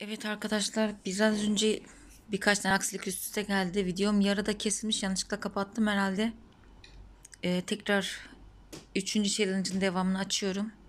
Evet arkadaşlar biraz önce birkaç tane aksilik üst üste geldi. Videom yarıda kesilmiş. Yanlışlıkla kapattım herhalde. Ee, tekrar 3. challenge'ın devamını açıyorum.